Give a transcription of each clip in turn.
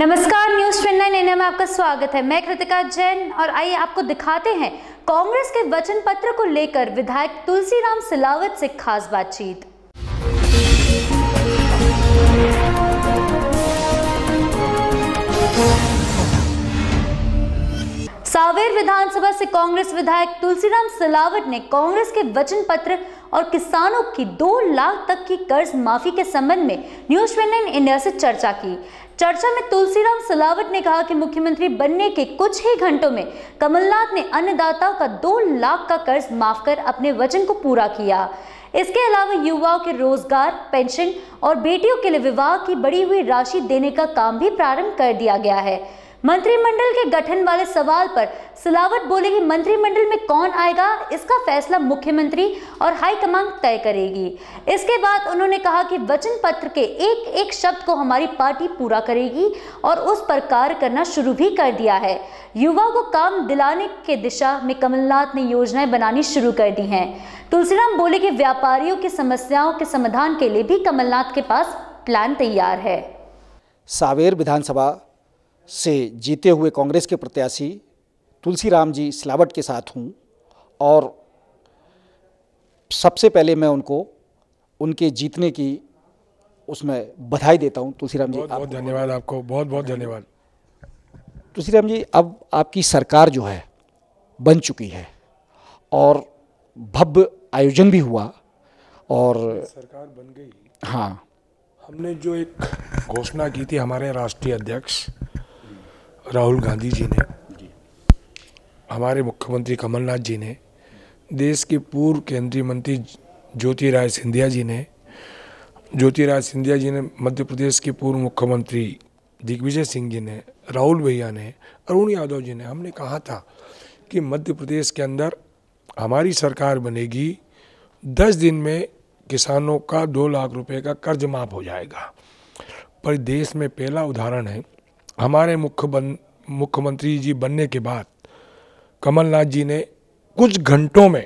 नमस्कार news twenty nine में आपका स्वागत है मैं कृतिका जैन और आइए आपको दिखाते हैं कांग्रेस के वचन पत्र को लेकर विधायक तुलसीराम सिलावत से खास बातचीत सावेर विधानसभा से कांग्रेस विधायक तुलसीराम सिलावट ने कांग्रेस के वचन पत्र और किसानों की दो लाख तक की कर्ज माफी के संबंध में न्यूज ट्वेंटी इंडिया से चर्चा की चर्चा में तुलसीराम सिलावट ने कहा कि मुख्यमंत्री बनने के कुछ ही घंटों में कमलनाथ ने अन्नदाताओं का दो लाख का कर्ज माफ कर अपने वचन को पूरा किया इसके अलावा युवाओं के रोजगार पेंशन और बेटियों के लिए विवाह की बढ़ी हुई राशि देने का काम भी प्रारंभ कर दिया गया है मंत्रिमंडल के गठन वाले सवाल पर सिलावट बोले कि मंत्रिमंडल में कौन आएगा इसका फैसला मुख्यमंत्री और हाईकमान तय करेगी इसके बाद उन्होंने कहा कि वचन पत्र के एक एक शब्द को हमारी पार्टी पूरा करेगी और उस पर कार्य करना शुरू भी कर दिया है युवा को काम दिलाने के दिशा में कमलनाथ ने योजनाएं बनानी शुरू कर दी हैं तुलसीराम बोले कि व्यापारियों की समस्याओं के समाधान के लिए भी कमलनाथ के पास प्लान तैयार है सावेर विधानसभा से जीते हुए कांग्रेस के प्रत्याशी तुलसीराम जी सिलावट के साथ हूँ और सबसे पहले मैं उनको उनके जीतने की उसमें बधाई देता हूँ तुलसीराम जी बहुत बहुत धन्यवाद आपको बहुत बहुत धन्यवाद तुलसीराम जी अब आपकी सरकार जो है बन चुकी है और भव्य आयोजन भी हुआ और सरकार बन गई हाँ हमने जो एक घोषणा की थी हमारे राष्ट्रीय अध्यक्ष राहुल गांधी जी ने हमारे मुख्यमंत्री कमलनाथ जी ने देश के पूर्व केंद्रीय मंत्री ज्योतिराय सिंधिया जी ने ज्योतिराय सिंधिया जी ने मध्य प्रदेश के पूर्व मुख्यमंत्री दिग्विजय सिंह जी ने राहुल भैया ने अरुण यादव जी ने हमने कहा था कि मध्य प्रदेश के अंदर हमारी सरकार बनेगी दस दिन में किसानों का दो लाख रुपए का कर्ज माफ हो जाएगा पर देश में पहला उदाहरण है हमारे मुख्य बन मुख्यमंत्री जी बनने के बाद कमलनाथ जी ने कुछ घंटों में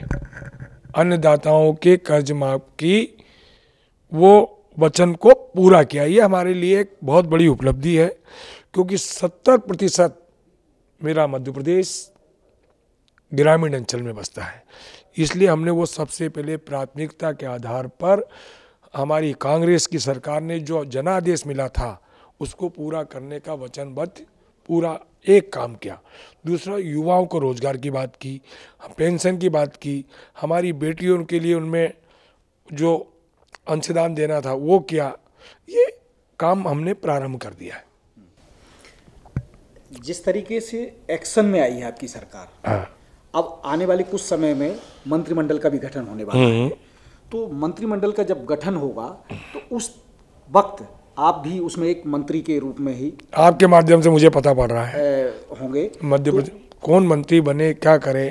अन्नदाताओं के कर्ज माफ की वो वचन को पूरा किया ये हमारे लिए एक बहुत बड़ी उपलब्धि है क्योंकि 70 प्रतिशत मेरा मध्य प्रदेश ग्रामीण अंचल में बसता है इसलिए हमने वो सबसे पहले प्राथमिकता के आधार पर हमारी कांग्रेस की सरकार ने जो जनादेश मिला था उसको पूरा करने का वचनबद्ध पूरा एक काम किया दूसरा युवाओं को रोज़गार की बात की पेंशन की बात की हमारी बेटियों के लिए उनमें जो अंशदान देना था वो किया ये काम हमने प्रारंभ कर दिया है जिस तरीके से एक्शन में आई है आपकी सरकार हाँ। अब आने वाले कुछ समय में मंत्रिमंडल का भी गठन होने वाला है हम्म। तो मंत्रिमंडल का जब गठन होगा तो उस वक्त आप भी उसमें एक मंत्री के रूप में ही आपके माध्यम से मुझे पता पड़ रहा है होंगे मध्य तो, प्रदेश कौन मंत्री बने क्या करे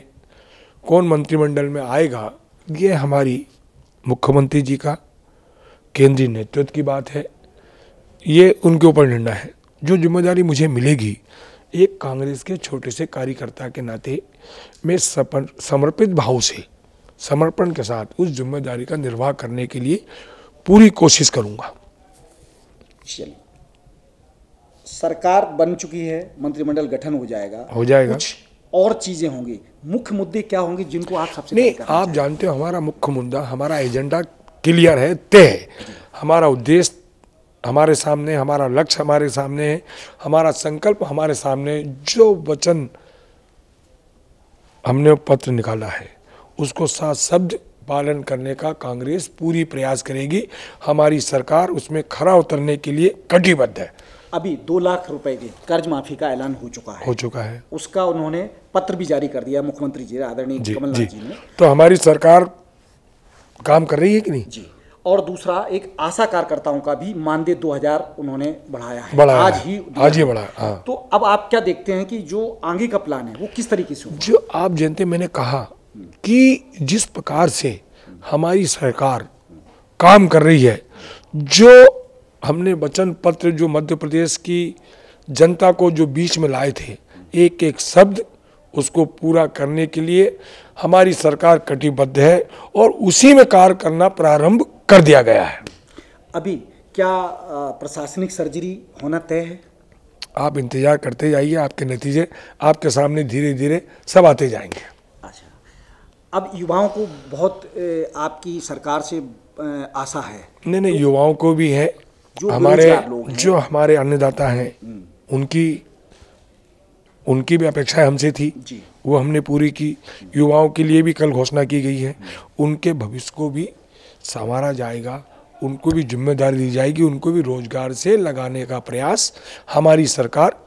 कौन मंत्रिमंडल में आएगा ये हमारी मुख्यमंत्री जी का केंद्रीय नेतृत्व की बात है ये उनके ऊपर निर्णय है जो जिम्मेदारी मुझे मिलेगी एक कांग्रेस के छोटे से कार्यकर्ता के नाते मैं समर्पित भाव से समर्पण के साथ उस जिम्मेदारी का निर्वाह करने के लिए पूरी कोशिश करूँगा चलिए सरकार बन चुकी है मंत्रिमंडल गठन हो जाएगा हो जाएगा कुछ और चीजें होंगी मुख्य मुद्दे क्या होंगे जिनको आप सबसे नहीं आप जानते हो हमारा मुख्य मुद्दा हमारा एजेंडा क्लियर है तय है हमारा उद्देश्य हमारे सामने हमारा लक्ष्य हमारे सामने है हमारा संकल्प हमारे सामने जो वचन हमने पत्र निकाला है उसको सात शब्द पालन करने का कांग्रेस पूरी प्रयास करेगी हमारी सरकार उसमें खरा उतरने के लिए कटिबद्ध है अभी दो लाख रुपए की कर्ज माफी का ऐलान हो चुका है हो चुका है उसका उन्होंने पत्र भी जारी कर दिया मुख्यमंत्री जी आदरणीय जी, कमलनाथ जी ने तो हमारी सरकार काम कर रही है कि नहीं जी और दूसरा एक आशा कार्यकर्ताओं का भी मानदेय 2000 उन्होंने बढ़ाया है बढ़ाया आज ही आज ही बढ़ाया हाँ। तो अब आप क्या देखते हैं कि जो आगे का प्लान है वो किस तरीके से जो आप जानते मैंने कहा कि जिस प्रकार से हमारी सरकार काम कर रही है जो हमने वचन पत्र जो मध्य प्रदेश की जनता को जो बीच में लाए थे एक एक शब्द उसको पूरा करने के लिए हमारी सरकार कटिबद्ध है और उसी में कार्य करना प्रारंभ कर दिया गया है अभी क्या प्रशासनिक सर्जरी होना तय है आप इंतज़ार करते जाइए आपके नतीजे आपके सामने धीरे धीरे सब आते जाएंगे अब युवाओं को बहुत आपकी सरकार से आशा है नहीं नहीं तो युवाओं को भी है जो हमारे जो हमारे अन्नदाता हैं हम्म। उनकी उनकी भी अपेक्षा हमसे थी वो हमने पूरी की युवाओं के लिए भी कल घोषणा की गई है हम्म। उनके भविष्य को भी संवारा जाएगा उनको भी जिम्मेदारी दी जाएगी उनको भी रोजगार से लगाने का प्रयास हमारी सरकार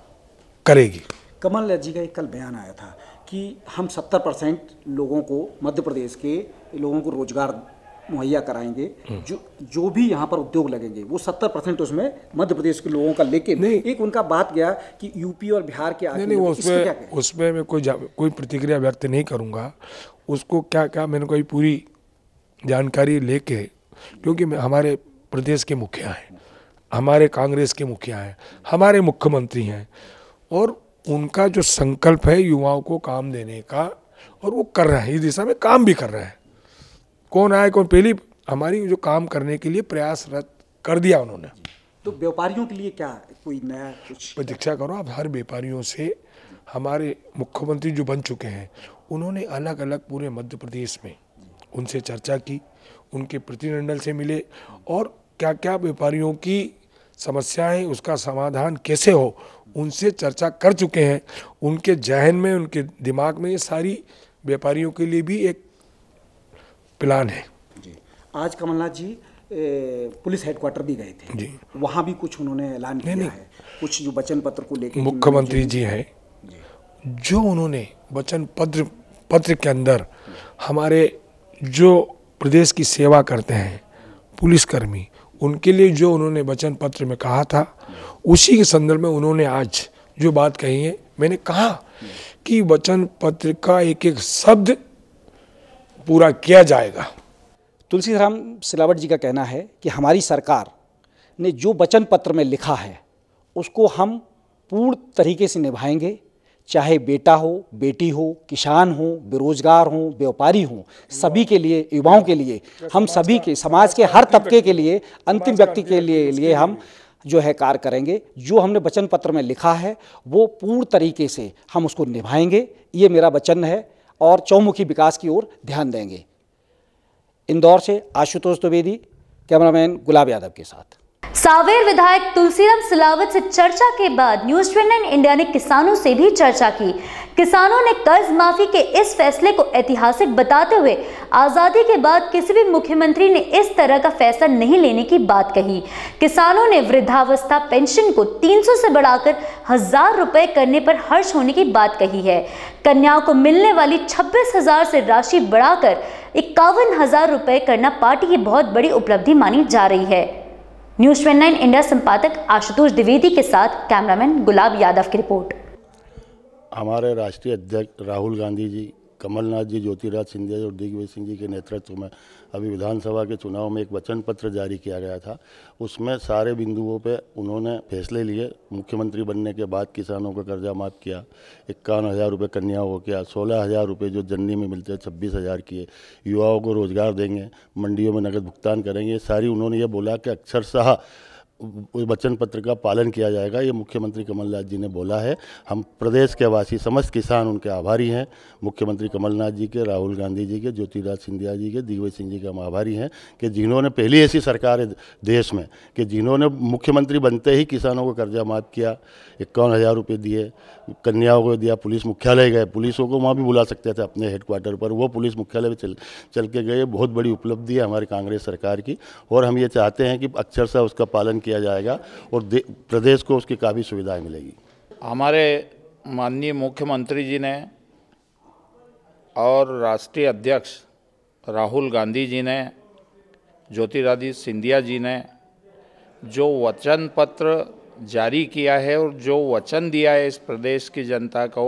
करेगी कमल जी का एक कल बयान आया था कि हम 70 परसेंट लोगों को मध्य प्रदेश के लोगों को रोजगार मुहैया कराएंगे हम्म। जो जो भी यहाँ पर उद्योग लगेंगे वो सत्तर परसेंट उसमें मध्य प्रदेश के लोगों का लेकिन एक उनका बात गया कि यूपी और बिहार के आगे नहीं, नहीं, उसमें उसमें मैं कोई कोई प्रतिक्रिया व्यक्त नहीं करूँगा उसको क्या क्या मैंने कोई पूरी जानकारी लेके क्योंकि हमारे प्रदेश के मुखिया हैं हमारे कांग्रेस के मुखिया हैं हमारे मुख्यमंत्री हैं और उनका जो संकल्प है युवाओं को काम देने का और वो कर रहा है इस दिशा में काम भी कर रहा है कौन आए कौन पहली हमारी जो काम करने के लिए प्रयासरत कर दिया उन्होंने तो व्यापारियों के लिए क्या कोई नया कुछ प्रतीक्षा करो आप हर व्यापारियों से हमारे मुख्यमंत्री जो बन चुके हैं उन्होंने अलग अलग पूरे मध्य प्रदेश में उनसे चर्चा की उनके प्रतिनिधिमंडल से मिले और क्या क्या व्यापारियों की समस्याएं उसका समाधान कैसे हो उनसे चर्चा कर चुके हैं उनके जहन में उनके दिमाग में ये सारी व्यापारियों के लिए भी एक प्लान है जी आज कमलनाथ जी पुलिस हेडक्वार्टर भी गए थे जी वहाँ भी कुछ उन्होंने ऐलान किया नहीं। है कुछ जो वचन पत्र को लेकर मुख्यमंत्री जी हैं जो उन्होंने वचन पत्र पत्र के अंदर हमारे जो प्रदेश की सेवा करते हैं पुलिसकर्मी उनके लिए जो उन्होंने वचन पत्र में कहा था उसी के संदर्भ में उन्होंने आज जो बात कही है मैंने कहा कि वचन पत्र का एक एक शब्द पूरा किया जाएगा तुलसीराम सिलावट जी का कहना है कि हमारी सरकार ने जो वचन पत्र में लिखा है उसको हम पूर्ण तरीके से निभाएंगे चाहे बेटा हो बेटी हो किसान हो बेरोजगार हो व्यापारी हो सभी के लिए युवाओं के लिए हम सभी के समाज के हर तबके के लिए अंतिम व्यक्ति के लिए लिए हम जो है कार्य करेंगे जो हमने वचन पत्र में लिखा है वो पूर्ण तरीके से हम उसको निभाएंगे ये मेरा वचन है और चौमुखी विकास की ओर ध्यान देंगे इंदौर से आशुतोष द्विवेदी कैमरामैन गुलाब यादव के साथ सावेर विधायक तुलसीराम सिलावत से चर्चा के बाद न्यूज ट्वेंटी इंडिया ने किसानों से भी चर्चा की किसानों ने कर्ज माफी के इस फैसले को ऐतिहासिक बताते हुए आज़ादी के बाद किसी भी मुख्यमंत्री ने इस तरह का फैसला नहीं लेने की बात कही किसानों ने वृद्धावस्था पेंशन को 300 से बढ़ाकर हजार रुपए करने पर हर्ष होने की बात कही है कन्याओं को मिलने वाली छब्बीस हजार से राशि बढ़ाकर इक्यावन हजार रुपए करना पार्टी की बहुत बड़ी उपलब्धि मानी जा रही है न्यूज ट्वेंटी नाइन इंडिया संपादक आशुतोष द्विवेदी के साथ कैमरामैन गुलाब यादव की रिपोर्ट हमारे राष्ट्रीय अध्यक्ष राहुल गांधी जी कमलनाथ जी ज्योतिराज सिंधिया और दिग्विजय सिंह जी के नेतृत्व में अभी विधानसभा के चुनाव में एक वचन पत्र जारी किया गया था उसमें सारे बिंदुओं पे उन्होंने फैसले लिए मुख्यमंत्री बनने के बाद किसानों का कर्जा माफ़ किया इक्यावन हज़ार रुपये कन्या हो किया सोलह हज़ार रुपये जो जन्नी में मिलते हैं छब्बीस हज़ार किए युवाओं को रोज़गार देंगे मंडियों में नकद भुगतान करेंगे सारी उन्होंने ये बोला कि अक्षरशाह वचन पत्र का पालन किया जाएगा ये मुख्यमंत्री कमलनाथ जी ने बोला है हम प्रदेश के वासी समस्त किसान उनके आभारी हैं मुख्यमंत्री कमलनाथ जी के राहुल गांधी जी के ज्योतिराज सिंधिया जी के दिग्विजय सिंह जी के हम आभारी हैं कि जिन्होंने पहली ऐसी सरकार है देश में कि जिन्होंने मुख्यमंत्री बनते ही किसानों को कर्जा माफ़ किया इक्यावन हज़ार रुपये दिए कन्याओं को दिया पुलिस मुख्यालय गए पुलिसों को वहाँ भी बुला सकते थे अपने हेडक्वार्टर पर वो पुलिस मुख्यालय भी चल चल के गए बहुत बड़ी उपलब्धि है हमारी कांग्रेस सरकार की और हम ये चाहते हैं कि अक्षर सा उसका पालन किया जाएगा और प्रदेश को उसकी काफ़ी सुविधाएं मिलेगी हमारे माननीय मुख्यमंत्री जी ने और राष्ट्रीय अध्यक्ष राहुल गांधी जी ने ज्योतिरादित्य सिंधिया जी ने जो वचन पत्र जारी किया है और जो वचन दिया है इस प्रदेश की जनता को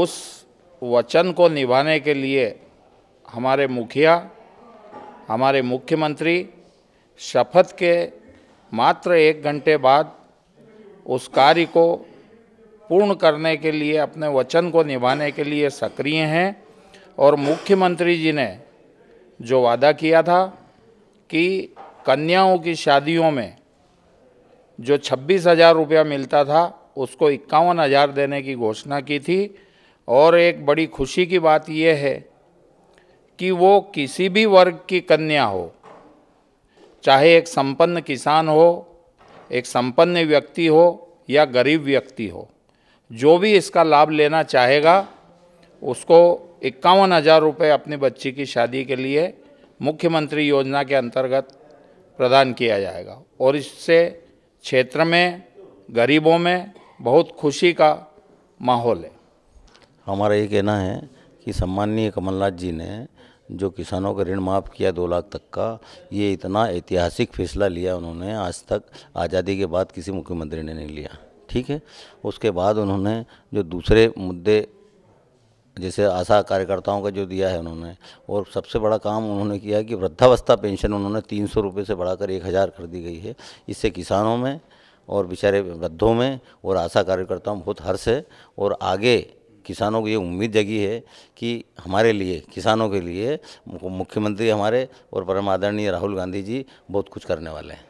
उस वचन को निभाने के लिए हमारे मुखिया हमारे मुख्यमंत्री शपथ के मात्र एक घंटे बाद उस कार्य को पूर्ण करने के लिए अपने वचन को निभाने के लिए सक्रिय हैं और मुख्यमंत्री जी ने जो वादा किया था कि कन्याओं की शादियों में जो छब्बीस हज़ार रुपया मिलता था उसको इक्यावन हज़ार देने की घोषणा की थी और एक बड़ी खुशी की बात यह है कि वो किसी भी वर्ग की कन्या हो चाहे एक संपन्न किसान हो एक संपन्न व्यक्ति हो या गरीब व्यक्ति हो जो भी इसका लाभ लेना चाहेगा उसको इक्यावन हज़ार रुपये अपनी बच्ची की शादी के लिए मुख्यमंत्री योजना के अंतर्गत प्रदान किया जाएगा और इससे क्षेत्र में गरीबों में बहुत खुशी का माहौल है हमारा ये कहना है कि सम्माननीय कमलनाथ जी ने जो किसानों का ऋण माफ़ किया दो लाख तक का ये इतना ऐतिहासिक फैसला लिया उन्होंने आज तक आज़ादी के बाद किसी मुख्यमंत्री ने नहीं लिया ठीक है उसके बाद उन्होंने जो दूसरे मुद्दे जैसे आशा कार्यकर्ताओं का जो दिया है उन्होंने और सबसे बड़ा काम उन्होंने किया कि वृद्धावस्था पेंशन उन्होंने तीन सौ रुपये से बढ़ाकर एक हज़ार कर दी गई है इससे किसानों में और बेचारे वृद्धों में और आशा कार्यकर्ताओं में बहुत हर्ष है और आगे किसानों को ये उम्मीद जगी है कि हमारे लिए किसानों के लिए मुख्यमंत्री हमारे और परम आदरणीय राहुल गांधी जी बहुत कुछ करने वाले हैं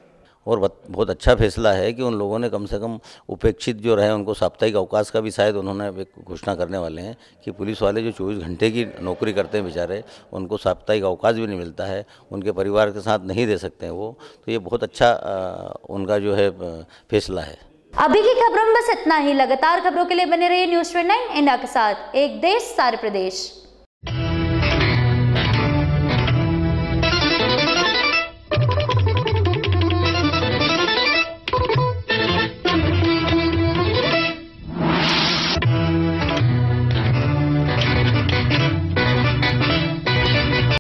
और बहुत अच्छा फैसला है कि उन लोगों ने कम से कम उपेक्षित जो रहे उनको साप्ताहिक अवकाश का भी शायद उन्होंने घोषणा करने वाले हैं कि पुलिस वाले जो चौबीस घंटे की नौकरी करते हैं बेचारे उनको साप्ताहिक अवकाश भी नहीं मिलता है उनके परिवार के साथ नहीं दे सकते हैं वो तो ये बहुत अच्छा उनका जो है फैसला है अभी की खबरों में बस इतना ही लगातार खबरों के लिए बने रहिए न्यूज ट्वेंटी नाइन इंडिया के साथ एक देश सारे प्रदेश